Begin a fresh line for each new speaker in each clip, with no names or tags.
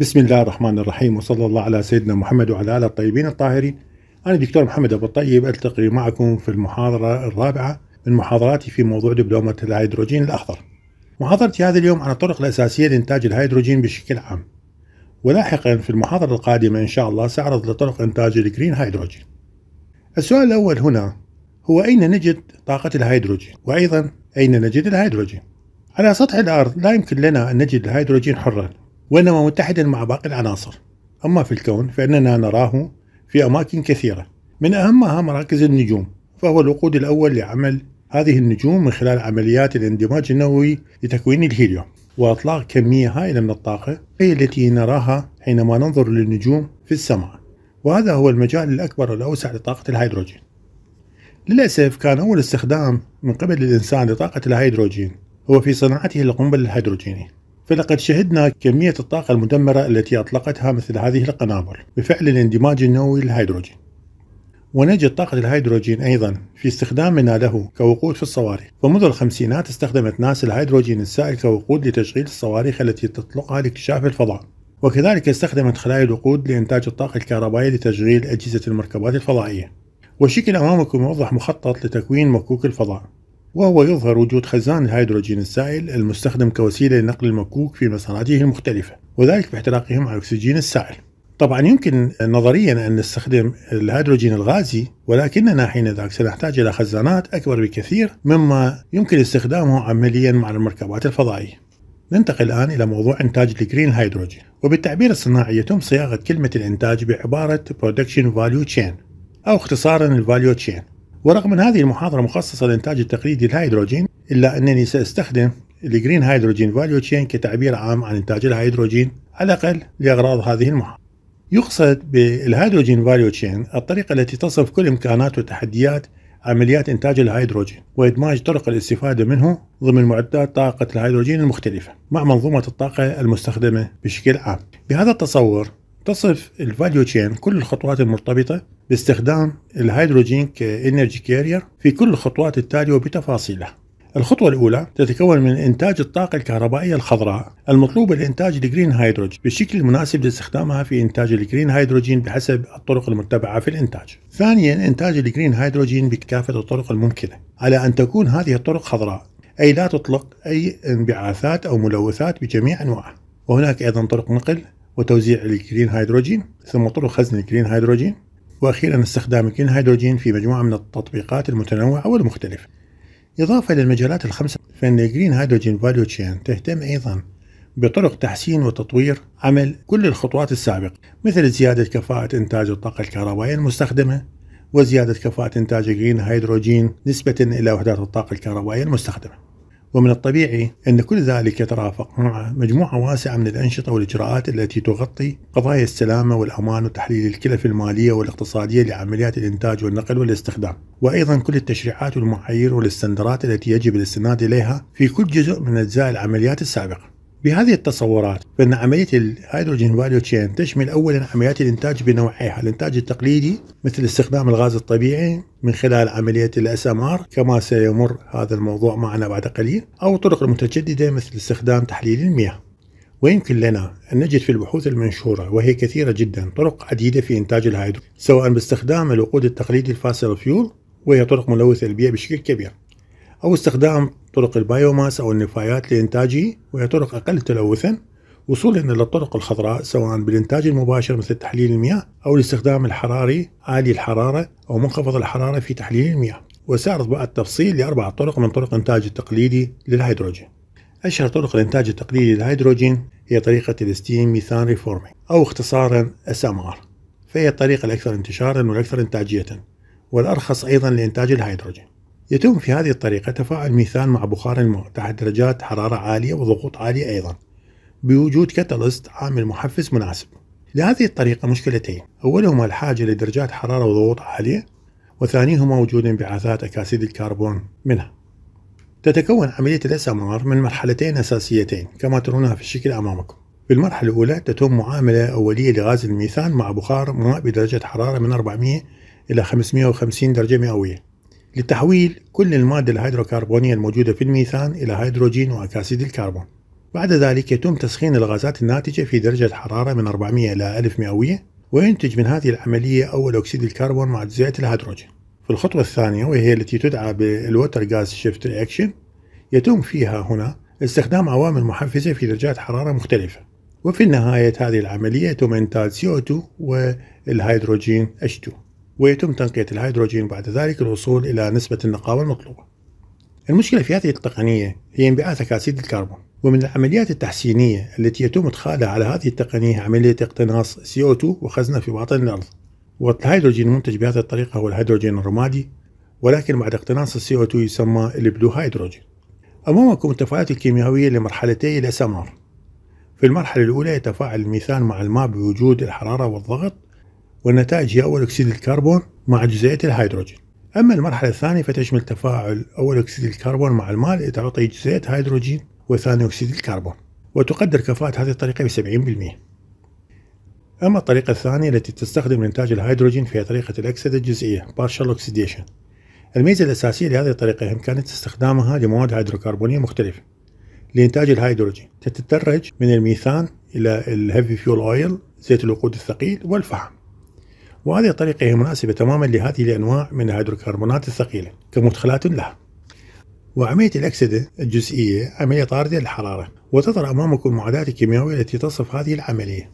بسم الله الرحمن الرحيم وصلى الله على سيدنا محمد وعلى آله الطيبين الطاهرين أنا الدكتور محمد أبو الطيب ألتقي معكم في المحاضرة الرابعة من محاضراتي في موضوع دبلومة الهيدروجين الأخضر محاضرتي هذا اليوم عن الطرق الأساسية لإنتاج الهيدروجين بشكل عام ولاحقا في المحاضرة القادمة إن شاء الله سأعرض لطرق إنتاج الجرين هيدروجين السؤال الأول هنا هو أين نجد طاقة الهيدروجين وأيضا أين نجد الهيدروجين على سطح الأرض لا يمكن لنا أن نجد الهيدروجين حرا وإنما متحدا مع باقي العناصر أما في الكون فإننا نراه في أماكن كثيرة من أهمها مراكز النجوم فهو الوقود الأول لعمل هذه النجوم من خلال عمليات الاندماج النووي لتكوين الهيليوم وإطلاق كمية هائلة من الطاقة هي التي نراها حينما ننظر للنجوم في السماء وهذا هو المجال الأكبر والأوسع لطاقة الهيدروجين للأسف كان أول استخدام من قبل الإنسان لطاقة الهيدروجين هو في صناعته للقنبل الهيدروجيني فلقد شهدنا كمية الطاقة المدمرة التي أطلقتها مثل هذه القنابل بفعل الاندماج النووي للهيدروجين ونجد طاقة الهيدروجين أيضا في استخدامنا له كوقود في الصواريخ فمنذ الخمسينات استخدمت ناسا الهيدروجين السائل كوقود لتشغيل الصواريخ التي تطلقها لاكتشاف الفضاء وكذلك استخدمت خلايا الوقود لإنتاج الطاقة الكهربائية لتشغيل أجهزة المركبات الفضائية وشكل أمامكم يوضح مخطط لتكوين مكوك الفضاء وهو يظهر وجود خزان الهيدروجين السائل المستخدم كوسيلة لنقل المكوك في مصانعه المختلفة وذلك باحتراقهم على الأكسجين السائل طبعا يمكن نظريا أن نستخدم الهيدروجين الغازي ولكننا حين ذاك سنحتاج إلى خزانات أكبر بكثير مما يمكن استخدامه عمليا مع المركبات الفضائية ننتقل الآن إلى موضوع إنتاج الجرين هيدروجين وبالتعبير الصناعي يتم صياغة كلمة الإنتاج بعبارة Production Value Chain أو اختصارا الفاليو تشين ورغم أن هذه المحاضرة مخصصة لإنتاج التقليدي للهيدروجين إلا أنني سأستخدم الجرين هيدروجين فاليو تشين كتعبير عام عن إنتاج الهيدروجين على الأقل لأغراض هذه المحاضرة يقصد بالهيدروجين فاليو تشين الطريقة التي تصف كل إمكانات وتحديات عمليات إنتاج الهيدروجين وإدماج طرق الاستفادة منه ضمن معدات طاقة الهيدروجين المختلفة مع منظومة الطاقة المستخدمة بشكل عام بهذا التصور تصف الفاليو تشين كل الخطوات المرتبطة باستخدام الهيدروجين كإنرجي كارير في كل الخطوات التالية وبتفاصيلها. الخطوة الأولى تتكون من إنتاج الطاقة الكهربائية الخضراء المطلوب لإنتاج الجرين هيدروجين بالشكل المناسب لاستخدامها في إنتاج الجرين هيدروجين بحسب الطرق المتبعة في الإنتاج. ثانياً إنتاج الجرين هيدروجين بكافة الطرق الممكنة على أن تكون هذه الطرق خضراء أي لا تطلق أي انبعاثات أو ملوثات بجميع أنواعها. وهناك أيضا طرق نقل وتوزيع الجرين هيدروجين ثم طرق خزن الجرين هيدروجين وأخيرا استخدام الجرين هيدروجين في مجموعة من التطبيقات المتنوعة والمختلفة إضافة إلى المجالات الخمسة فإن الجرين هيدروجين فاليو تشين تهتم أيضا بطرق تحسين وتطوير عمل كل الخطوات السابقة مثل زيادة كفاءة إنتاج الطاقة الكهربائية المستخدمة وزيادة كفاءة إنتاج الجرين هيدروجين نسبة إلى وحدات الطاقة الكهربائية المستخدمة ومن الطبيعي أن كل ذلك يترافق مع مجموعة واسعة من الأنشطة والإجراءات التي تغطي قضايا السلامة والأمان وتحليل الكلف المالية والاقتصادية لعمليات الإنتاج والنقل والاستخدام وأيضا كل التشريعات والمعايير والاستندرات التي يجب الاستناد إليها في كل جزء من أجزاء العمليات السابقة بهذه التصورات فإن عملية الهيدروجين فاليو تشين تشمل أولا عمليات الإنتاج بنوعيها، الإنتاج التقليدي مثل استخدام الغاز الطبيعي من خلال عملية الاس ام ار كما سيمر هذا الموضوع معنا بعد قليل، أو الطرق المتجددة مثل استخدام تحليل المياه. ويمكن لنا أن نجد في البحوث المنشورة وهي كثيرة جدا طرق عديدة في إنتاج الهيدروجين سواء باستخدام الوقود التقليدي الفاسل فيول وهي طرق ملوثة للبيئة بشكل كبير أو استخدام طرق البايوماس أو النفايات لإنتاجه وهي طرق أقل تلوثا وصولا إلى الطرق الخضراء سواء بالإنتاج المباشر مثل تحليل المياه أو الاستخدام الحراري عالي الحرارة أو منخفض الحرارة في تحليل المياه وسعرض بقى التفصيل لأربع طرق من طرق الإنتاج التقليدي للهيدروجين أشهر طرق الإنتاج التقليدي للهيدروجين هي طريقة الستيم ميثان ريفورمينج أو اختصارا SMR فهي الطريقة الأكثر انتشارا والأكثر إنتاجية والأرخص أيضا لإنتاج الهيدروجين يتم في هذه الطريقة تفاعل ميثان مع بخار الماء تحت درجات حرارة عالية وضغوط عالية أيضا بوجود كاتاليست عامل محفز مناسب لهذه الطريقة مشكلتين أولهما الحاجة لدرجات حرارة وضغوط عالية وثانيهما وجود انبعاثات أكاسيد الكربون منها تتكون عملية الاس من مرحلتين أساسيتين كما ترونها في الشكل أمامكم في المرحلة الأولى تتم معاملة أولية لغاز الميثان مع بخار ماء بدرجة حرارة من 400 إلى 550 درجة مئوية لتحويل كل المادة الهيدروكربونية الموجودة في الميثان إلى هيدروجين وأكاسيد الكربون بعد ذلك يتم تسخين الغازات الناتجة في درجة حرارة من 400 إلى 1000 مئوية وينتج من هذه العملية أول أكسيد الكربون مع جزيئة الهيدروجين في الخطوة الثانية وهي التي تدعى بالوتر غاز شيفت رياكشن يتم فيها هنا استخدام عوامل محفزة في درجات حرارة مختلفة وفي النهاية هذه العملية يتم إنتاج CO2 والهيدروجين H2 ويتم تنقية الهيدروجين بعد ذلك للوصول إلى نسبة النقاوة المطلوبة. المشكلة في هذه التقنية هي انبعاث أكاسيد الكربون، ومن العمليات التحسينية التي يتم إدخالها على هذه التقنية عملية اقتناص CO2 وخزنه في باطن الأرض. والهيدروجين المنتج بهذه الطريقة هو الهيدروجين الرمادي، ولكن بعد اقتناص CO2 يسمى البلو هيدروجين. أمامكم التفاعلات الكيميائية لمرحلتي الأسمار. في المرحلة الأولى يتفاعل الميثان مع الماء بوجود الحرارة والضغط والنتائج هي أول أكسيد الكربون مع جزيئة الهيدروجين أما المرحلة الثانية فتشمل تفاعل أول أكسيد الكربون مع الماء لتعطي جزيئة هيدروجين وثاني أكسيد الكربون وتقدر كفاءة هذه الطريقة ب 70% أما الطريقة الثانية التي تستخدم إنتاج الهيدروجين فهي طريقة الأكسدة الجزئية partial oxidation الميزة الأساسية لهذه الطريقة هي إمكانية استخدامها لمواد هيدروكربونية مختلفة لإنتاج الهيدروجين تتدرج من الميثان إلى الهيفي فيول أويل زيت الوقود الثقيل والفحم وهذه الطريقة هي مناسبة تماما لهذه الأنواع من الهيدروكربونات الثقيلة كمدخلات لها وعملية الأكسدة الجزئية عملية طاردة للحرارة وتظهر أمامكم المعادلات الكيميائية التي تصف هذه العملية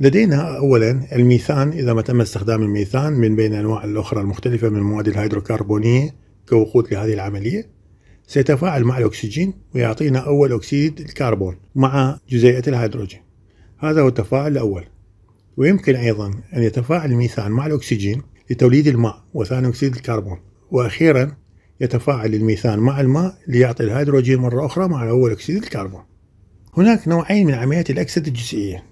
لدينا أولا الميثان إذا ما تم استخدام الميثان من بين أنواع الأخرى المختلفة من المواد الهيدروكربونية كوقود لهذه العملية سيتفاعل مع الأكسجين ويعطينا أول أكسيد الكربون مع جزيئة الهيدروجين هذا هو التفاعل الأول ويمكن أيضا أن يتفاعل الميثان مع الأكسجين لتوليد الماء وثاني أكسيد الكربون وأخيرا يتفاعل الميثان مع الماء ليعطي الهيدروجين مرة أخرى مع أول أكسيد الكربون هناك نوعين من عمليات الأكسدة الجزيئية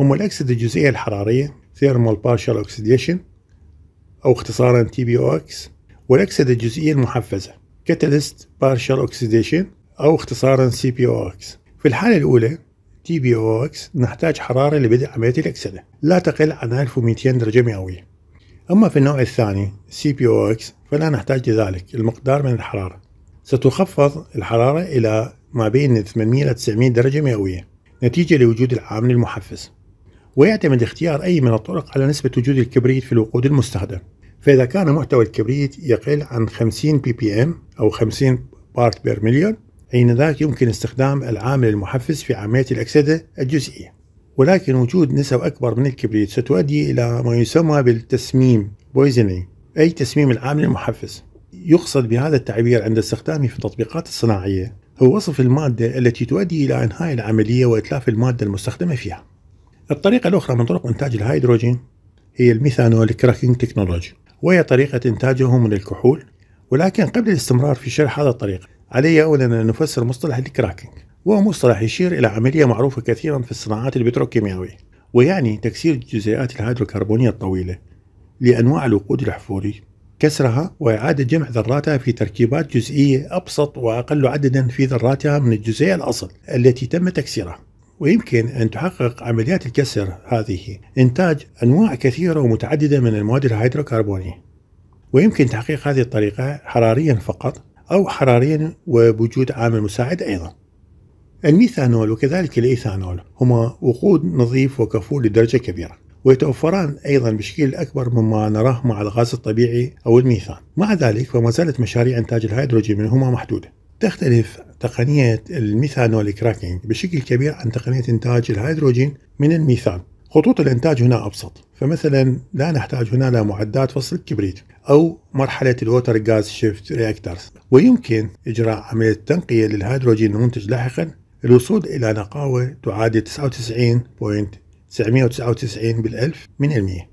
هما الأكسدة الجزيئية الحرارية Thermal Partial Oxidation أو اختصارا اكس والأكسدة الجزيئية المحفزة Catalyst Partial Oxidation أو اختصارا CPOX في الحالة الأولى تي بي او اكس نحتاج حرارة لبدء عملية الأكسدة لا تقل عن 1200 درجة مئوية أما في النوع الثاني سي بي او اكس فلا نحتاج لذلك المقدار من الحرارة ستخفض الحرارة إلى ما بين 800 إلى 900 درجة مئوية نتيجة لوجود العامل المحفز ويعتمد اختيار أي من الطرق على نسبة وجود الكبريت في الوقود المستخدم فإذا كان محتوى الكبريت يقل عن 50 بي بي ام أو 50 بارت بير مليون حينذاك يمكن استخدام العامل المحفز في عملية الأكسدة الجزئية ولكن وجود نسب أكبر من الكبريت ستؤدي إلى ما يسمى بالتسميم بويزنينج أي تسميم العامل المحفز يقصد بهذا التعبير عند استخدامه في التطبيقات الصناعية هو وصف المادة التي تؤدي إلى إنهاء العملية وإتلاف المادة المستخدمة فيها الطريقة الأخرى من طرق إنتاج الهيدروجين هي الميثانول كراكينج تكنولوجي وهي طريقة إنتاجه من الكحول ولكن قبل الاستمرار في شرح هذا الطريقة علي أولا أن نفسر مصطلح الكراكنج وهو مصطلح يشير إلى عملية معروفة كثيرا في الصناعات البتروكيماوية ويعني تكسير الجزيئات الهيدروكربونية الطويلة لأنواع الوقود الأحفوري كسرها وإعادة جمع ذراتها في تركيبات جزئية أبسط وأقل عددا في ذراتها من الجزيئة الأصل التي تم تكسيرها ويمكن أن تحقق عمليات الكسر هذه إنتاج أنواع كثيرة ومتعددة من المواد الهيدروكربونية ويمكن تحقيق هذه الطريقة حراريا فقط أو حراريا وبوجود عامل مساعد أيضا الميثانول وكذلك الإيثانول هما وقود نظيف وكفول لدرجة كبيرة ويتوفران أيضا بشكل أكبر مما نراه مع الغاز الطبيعي أو الميثان مع ذلك فما زالت مشاريع إنتاج الهيدروجين منهما محدودة تختلف تقنية الميثانول كراكينج بشكل كبير عن تقنية إنتاج الهيدروجين من الميثان خطوط الإنتاج هنا أبسط فمثلا لا نحتاج هنا لمعدات فصل الكبريت أو مرحلة الوتر جاز شيفت رياكترز ويمكن إجراء عملية تنقية للهيدروجين المنتج لاحقا الوصول إلى نقاوة تعادل 99.999 بالألف من المية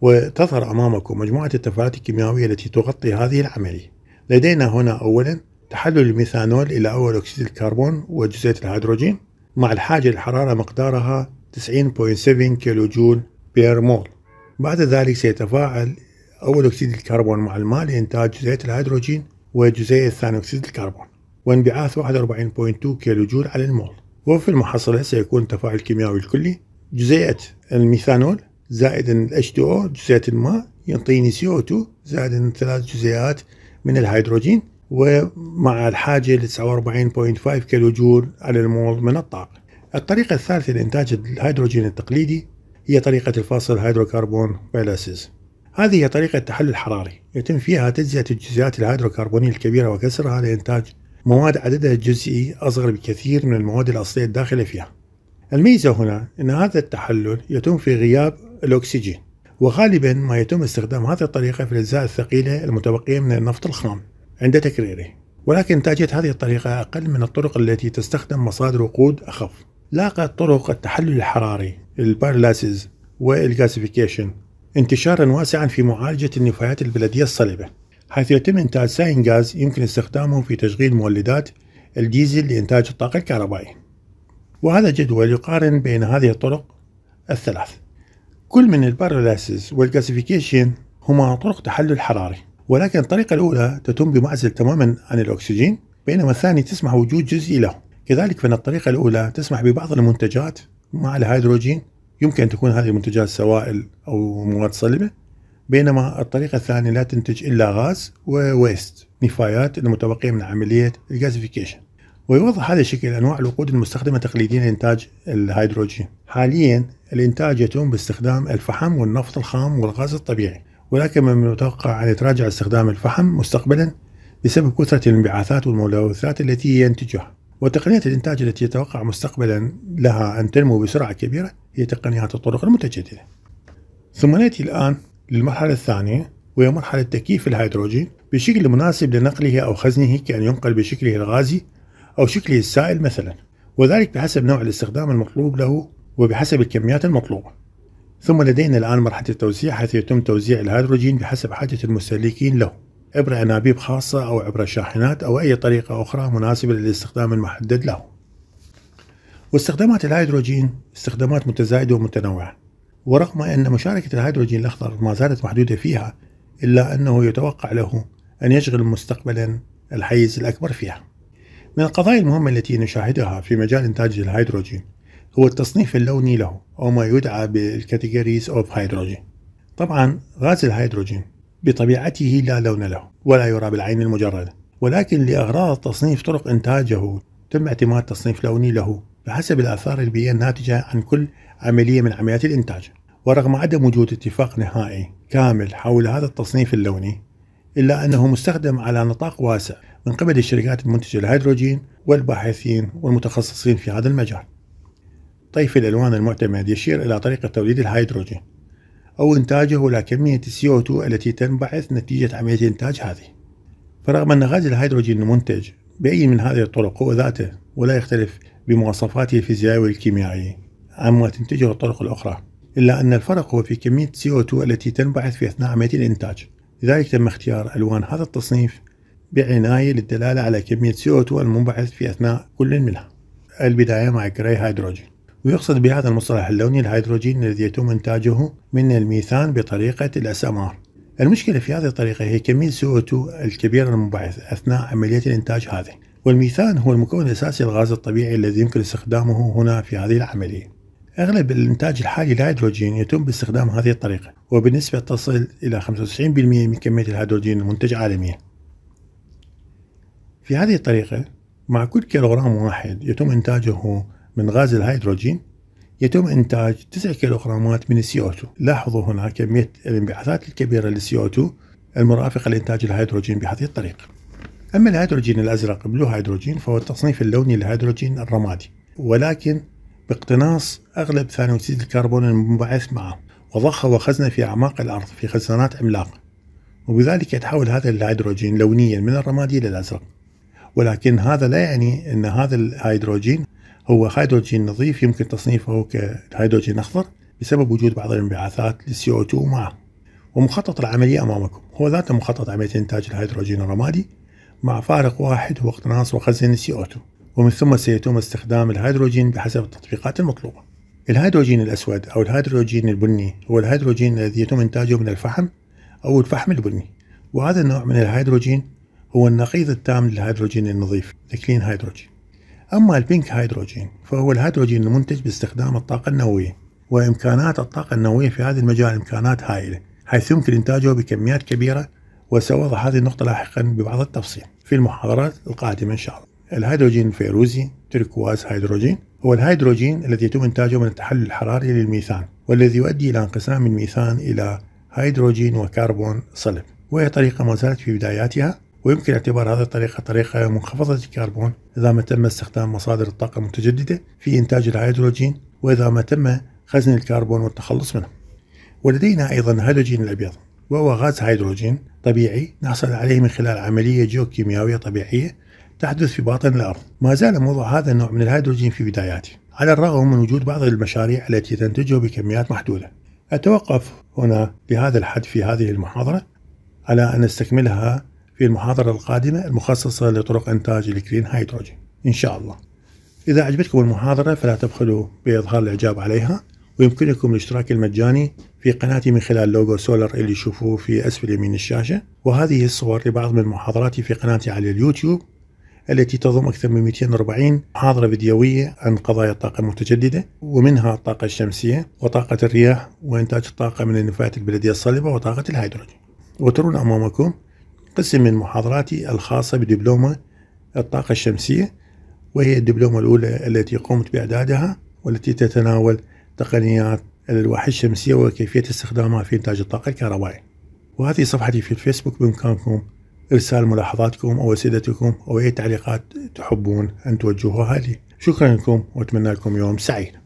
وتظهر أمامكم مجموعة التفاعلات الكيميائية التي تغطي هذه العملية لدينا هنا أولا تحلل الميثانول إلى أول أكسيد الكربون وجزيئة الهيدروجين مع الحاجة للحراره مقدارها 90.7 كيلو جول بير مول بعد ذلك سيتفاعل أول أكسيد الكربون مع الماء لإنتاج جزيئة الهيدروجين والجزيئة ثاني أكسيد الكربون وانبعاث 41.2 كيلو جول على المول وفي المحصلة سيكون التفاعل الكيميائي الكلي جزيئة الميثانول زائد H2O جزيئة الماء ينطيني CO2 زائد ثلاث جزيئات من الهيدروجين ومع الحاجة ل 49.5 كيلو جول على المول من الطاقة الطريقة الثالثة لإنتاج الهيدروجين التقليدي هي طريقة الفاصل هيدروكربون بيلاسيز هذه هي طريقة تحلل حراري يتم فيها تجزئة الجزيئات الهيدروكربونية الكبيرة وكسرها لإنتاج مواد عددها الجزئي أصغر بكثير من المواد الأصلية الداخلة فيها الميزة هنا أن هذا التحلل يتم في غياب الأكسجين وغالبا ما يتم استخدام هذه الطريقة في الأجزاء الثقيلة المتبقية من النفط الخام عند تكريره ولكن إنتاجية هذه الطريقة أقل من الطرق التي تستخدم مصادر وقود أخف لاقت طرق التحلل الحراري البارلاسز والجاسيفيكيشن انتشارا واسعا في معالجة النفايات البلدية الصلبة حيث يتم إنتاج سائل غاز يمكن استخدامه في تشغيل مولدات الديزل لإنتاج الطاقة الكهربائية وهذا جدول يقارن بين هذه الطرق الثلاث كل من البارلاسز والجاسيفيكيشن هما طرق تحلل حراري ولكن الطريقة الأولى تتم بمعزل تماما عن الأكسجين بينما الثاني تسمح وجود جزئي له كذلك فإن الطريقة الأولى تسمح ببعض المنتجات مع الهيدروجين يمكن أن تكون هذه المنتجات سوائل أو مواد صلبة بينما الطريقة الثانية لا تنتج إلا غاز وويست نفايات المتبقية من عملية الجازيفيكيشن ويوضح هذا الشكل أنواع الوقود المستخدمة تقليديا لإنتاج الهيدروجين حاليا الإنتاج يتم باستخدام الفحم والنفط الخام والغاز الطبيعي ولكن من المتوقع أن يتراجع استخدام الفحم مستقبلا بسبب كثرة الانبعاثات والملوثات التي ينتجها وتقنيات الإنتاج التي يتوقع مستقبلا لها أن تنمو بسرعة كبيرة هي تقنيات الطرق المتجددة ثم نأتي الآن للمرحلة الثانية وهي مرحلة تكييف الهيدروجين بشكل مناسب لنقله أو خزنه كأن ينقل بشكله الغازي أو شكله السائل مثلا وذلك بحسب نوع الاستخدام المطلوب له وبحسب الكميات المطلوبة ثم لدينا الآن مرحلة التوزيع حيث يتم توزيع الهيدروجين بحسب حاجة المستهلكين له عبر أنابيب خاصة أو عبر شاحنات أو أي طريقة أخرى مناسبة للاستخدام المحدد له واستخدامات الهيدروجين استخدامات متزايدة ومتنوعة ورغم أن مشاركة الهيدروجين الأخضر ما زالت محدودة فيها إلا أنه يتوقع له أن يشغل مستقبلا الحيز الأكبر فيها من القضايا المهمة التي نشاهدها في مجال إنتاج الهيدروجين هو التصنيف اللوني له أو ما يدعى بالكاتيجوريز أوف هيدروجين طبعا غاز الهيدروجين بطبيعته لا لون له ولا يرى بالعين المجردة ولكن لأغراض تصنيف طرق إنتاجه تم اعتماد تصنيف لوني له بحسب الآثار البيئية الناتجة عن كل عملية من عمليات الإنتاج ورغم عدم وجود اتفاق نهائي كامل حول هذا التصنيف اللوني إلا أنه مستخدم على نطاق واسع من قبل الشركات المنتجة للهيدروجين والباحثين والمتخصصين في هذا المجال طيف الألوان المعتمد يشير إلى طريقة توليد الهيدروجين أو إنتاجه إلى كمية CO2 التي تنبعث نتيجة عملية الإنتاج هذه فرغم أن غاز الهيدروجين المنتج بأي من هذه الطرق هو ذاته ولا يختلف بمواصفاته الفيزيائية والكيميائية عما تنتجه الطرق الأخرى إلا أن الفرق هو في كمية CO2 التي تنبعث في أثناء عملية الإنتاج لذلك تم اختيار ألوان هذا التصنيف بعناية للدلالة على كمية CO2 المنبعث في أثناء كل منها البداية مع جراي هيدروجين ويقصد بهذا المصطلح اللوني الهيدروجين الذي يتم إنتاجه من الميثان بطريقة الأسمار المشكلة في هذه الطريقة هي كمية CO2 الكبيرة المنبعثه أثناء عملية الإنتاج هذه والميثان هو المكون الأساسي للغاز الطبيعي الذي يمكن استخدامه هنا في هذه العملية أغلب الإنتاج الحالي للهيدروجين يتم باستخدام هذه الطريقة وبنسبة تصل إلى 95% من كمية الهيدروجين المنتج عالميا في هذه الطريقة مع كل كيلوغرام واحد يتم إنتاجه من غاز الهيدروجين يتم إنتاج 9 كيلوغرامات من السي او 2 لاحظوا هنا كمية الانبعاثات الكبيرة للسي او 2 المرافقة لإنتاج الهيدروجين بهذه الطريقة أما الهيدروجين الأزرق بلو هيدروجين فهو التصنيف اللوني للهيدروجين الرمادي ولكن باقتناص أغلب ثاني أكسيد الكربون المنبعث معه وضخه وخزنه في أعماق الأرض في خزانات عملاقة وبذلك يتحول هذا الهيدروجين لونيا من الرمادي إلى الأزرق ولكن هذا لا يعني أن هذا الهيدروجين هو هيدروجين نظيف يمكن تصنيفه كهيدروجين أخضر بسبب وجود بعض الانبعاثات للسي او 2 معه ومخطط العملية أمامكم هو ذاته مخطط عملية إنتاج الهيدروجين الرمادي مع فارق واحد هو اقتناص وخزن السي او 2 ومن ثم سيتم استخدام الهيدروجين بحسب التطبيقات المطلوبة الهيدروجين الأسود أو الهيدروجين البني هو الهيدروجين الذي يتم إنتاجه من الفحم أو الفحم البني وهذا النوع من الهيدروجين هو النقيض التام للهيدروجين النظيف الكلين هيدروجين أما البينك هيدروجين فهو الهيدروجين المنتج باستخدام الطاقة النووية وإمكانات الطاقة النووية في هذا المجال إمكانات هائلة حيث يمكن إنتاجه بكميات كبيرة وسأوضح هذه النقطة لاحقا ببعض التفصيل في المحاضرات القادمة إن شاء الله الهيدروجين الفيروزي تركواز هيدروجين هو الهيدروجين الذي يتم إنتاجه من التحلل الحراري للميثان والذي يؤدي إلى انقسام الميثان إلى هيدروجين وكربون صلب وهي طريقة ما زالت في بداياتها ويمكن اعتبار هذه الطريقة طريقة منخفضة الكربون إذا ما تم استخدام مصادر الطاقة المتجددة في إنتاج الهيدروجين وإذا ما تم خزن الكربون والتخلص منه ولدينا أيضا الهيدروجين الأبيض وهو غاز هيدروجين طبيعي نحصل عليه من خلال عملية جيوكيميائية طبيعية تحدث في باطن الأرض ما زال موضوع هذا النوع من الهيدروجين في بداياته على الرغم من وجود بعض المشاريع التي تنتجه بكميات محدودة أتوقف هنا بهذا الحد في هذه المحاضرة على أن نستكملها في المحاضرة القادمة المخصصة لطرق إنتاج الكرين هيدروجين إن شاء الله إذا أعجبتكم المحاضرة فلا تبخلوا بإظهار الإعجاب عليها ويمكنكم الاشتراك المجاني في قناتي من خلال لوجو سولر اللي تشوفوه في أسفل يمين الشاشة وهذه الصور لبعض من محاضراتي في قناتي على اليوتيوب التي تضم أكثر من 240 محاضرة فيديوية عن قضايا الطاقة المتجددة ومنها الطاقة الشمسية وطاقة الرياح وإنتاج الطاقة من النفايات البلدية الصلبة وطاقة الهيدروجين وترون أمامكم قسم من محاضراتي الخاصة بدبلومة الطاقة الشمسية وهي الدبلومة الأولى التي قمت بإعدادها والتي تتناول تقنيات الألواح الشمسية وكيفية استخدامها في إنتاج الطاقة الكهربائية وهذه صفحتي في الفيسبوك بإمكانكم إرسال ملاحظاتكم أو أسئلتكم أو أي تعليقات تحبون أن توجهوها لي شكرا لكم وأتمنى لكم يوم سعيد